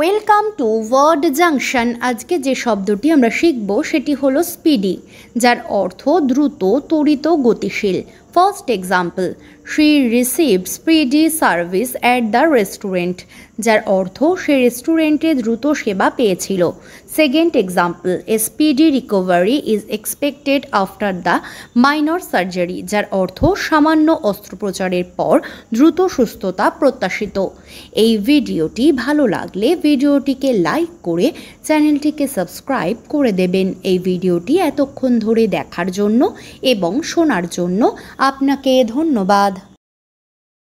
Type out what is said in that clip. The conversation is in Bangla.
ওয়েলকাম টু ওয়ার্ড জাংশন আজকে যে শব্দটি আমরা শিখব সেটি হলো স্পিডি যার অর্থ দ্রুত ত্বরিত গতিশীল First example, she receives speedy service at the restaurant, যার অর্থ সে রেস্টুরেন্টে দ্রুত সেবা পেয়েছিল second example a speedy recovery is expected after the minor surgery যার অর্থ সামান্য অস্ত্রোপচারের পর দ্রুত সুস্থতা প্রত্যাশিত এই ভিডিওটি ভালো লাগলে ভিডিওটিকে লাইক করে চ্যানেলটিকে সাবস্ক্রাইব করে দেবেন এই ভিডিওটি এতক্ষণ ধরে দেখার জন্য এবং শোনার জন্য आपना के धन्यवाद